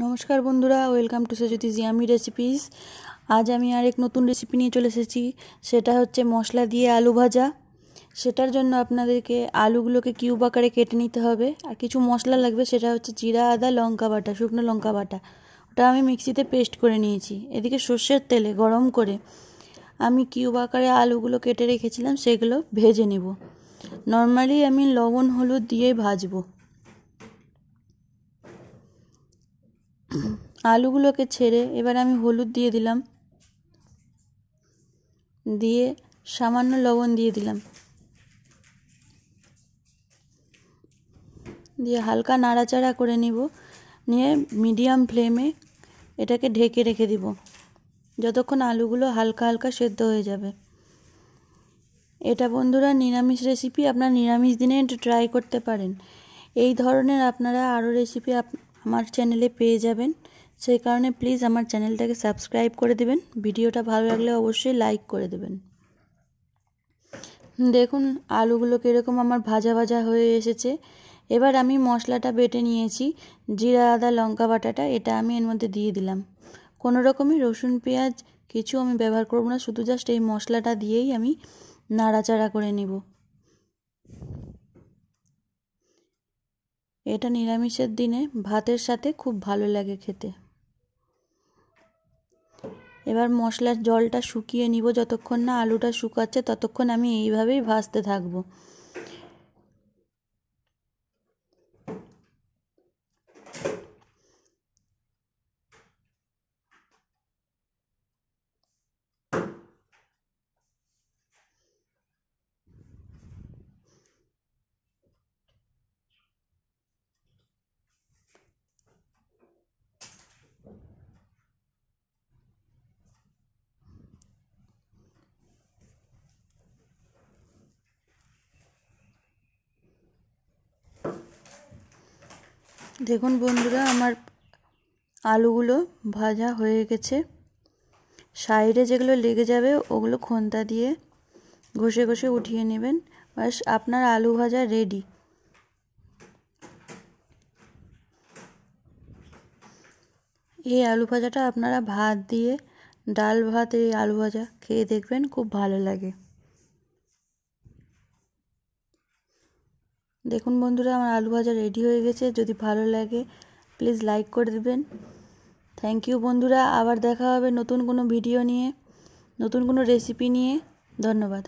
নমস্কার বন্ধুরা welcome to Sejuti জিয়ামি রেসিপিস আজ আমি আর এক নতুন রেসিপি নিয়ে চলে এসেছি সেটা হচ্ছে মশলা দিয়ে আলু ভাজা সেটার জন্য আপনাদেরকে আলুগুলোকে কিউব আকারে কেটে নিতে হবে আর কিছু মশলা লাগবে সেটা হচ্ছে জিরা আদা লঙ্কা বাটা শুকনো লঙ্কা বাটা ওটা আমি মিক্সিতে পেস্ট করে নিয়েছি এদিকে সর্ষের তেলে গরম করে আমি কিউব আকারে আলুগুলো কেটে রেখেছিলাম সেগুলো ভেজে নেব নর্মালি আমি লবণ হলুদ দিয়ে ভাজবো আলুগুলোকে ছেড়ে এবার আমি হলুদ দিয়ে দিলাম দিয়ে সামান্য লবণ দিয়ে দিলাম দিয়ে হালকা নাড়াচাড়া করে নিব নিয়ে মিডিয়াম ফ্লেমে এটাকে ঢেকে রেখে দিব যতক্ষণ আলুগুলো হালকা হালকা সেদ্ধ হয়ে যাবে এটা বন্ধুরা নিরামিষ রেসিপি আপনারা নিরামিষ দিনে ট্রাই করতে পারেন এই ধরনের আপনারা আরও রেসিপি আমার চ্যানেলে পেয়ে যাবেন সেই কারণে প্লিজ আমার চ্যানেলটাকে সাবস্ক্রাইব করে দিবেন ভিডিওটা ভালো লাগলে অবশ্যই লাইক করে দেবেন দেখুন আলুগুলো কীরকম আমার ভাজা ভাজা হয়ে এসেছে এবার আমি মশলাটা বেটে নিয়েছি জিরা আদা লঙ্কা বাটাটা এটা আমি এর মধ্যে দিয়ে দিলাম কোনো রকমই রসুন পেঁয়াজ কিছু আমি ব্যবহার করব না শুধু জাস্ট এই মশলাটা দিয়েই আমি নাড়াচাড়া করে নেব এটা নিরামিষের দিনে ভাতের সাথে খুব ভালো লাগে খেতে এবার মশলার জলটা শুকিয়ে নিব যতক্ষণ না আলুটা শুকাচ্ছে ততক্ষণ আমি এইভাবেই ভাজতে থাকবো দেখুন বন্ধুরা আমার আলুগুলো ভাজা হয়ে গেছে সাইডে যেগুলো লেগে যাবে ওগুলো খন্তা দিয়ে ঘষে ঘষে উঠিয়ে নেবেন বাস আপনার আলু ভাজা রেডি এই আলু ভাজাটা আপনারা ভাত দিয়ে ডাল ভাত এই আলু ভাজা খেয়ে দেখবেন খুব ভালো লাগে দেখুন বন্ধুরা আমার আলু ভাজা রেডি হয়ে গেছে যদি ভালো লাগে প্লিজ লাইক করে দেবেন থ্যাংক ইউ বন্ধুরা আবার দেখা হবে নতুন কোনো ভিডিও নিয়ে নতুন কোনো রেসিপি নিয়ে ধন্যবাদ